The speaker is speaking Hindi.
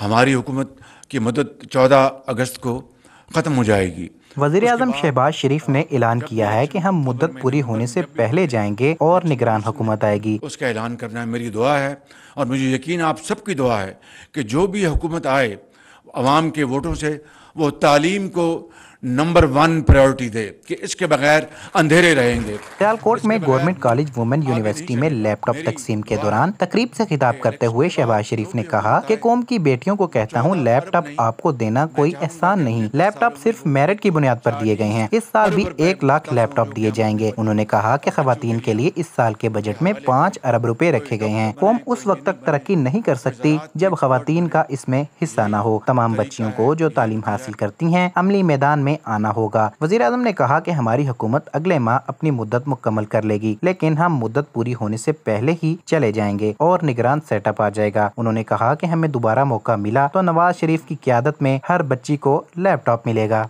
हमारी हुकूमत की मदद चौदह अगस्त को ख़त्म हो जाएगी वजीर अजम शहबाज शरीफ ने ऐलान किया है कि हम मुद्दत पूरी होने से पहले जाएंगे और निगरान हुकूमत आएगी उसका ऐलान करना है मेरी दुआ है और मुझे यकीन आप सबकी दुआ है कि जो भी हुकूमत आए आवाम के वोटों से वो तालीम को नंबर वन प्रायोरिटी दे कि इसके बगैर अंधेरे रहेंगे सियालकोट में गवर्नमेंट कॉलेज वुमेन यूनिवर्सिटी में लैपटॉप तकसीम के दौरान तकरीब से खिताब करते हुए शहबाज शरीफ ने कहा कि कौम की बेटियों को कहता हूँ लैपटॉप आपको देना कोई एहसान नहीं लैपटॉप सिर्फ मेरिट की बुनियाद पर दिए गए हैं इस साल भी एक लाख लैपटॉप दिए जाएंगे उन्होंने कहा की खातन के लिए इस साल के बजट में पाँच अरब रूपए रखे गए हैं कौम उस वक्त तक तरक्की नहीं कर सकती जब खातन का इसमें हिस्सा न हो तमाम बच्चियों को जो तालीम हासिल हासिल करती हैं अमली मैदान में आना होगा वजीर अजम ने कहा की हमारी हुकूमत अगले माह अपनी मुद्दत मुकम्मल कर लेगी लेकिन हम मुद्दत पूरी होने से पहले ही चले जाएंगे और निगरान सेटअप आ जाएगा उन्होंने कहा कि हमें दोबारा मौका मिला तो नवाज शरीफ की क्यादत में हर बच्ची को लैपटॉप मिलेगा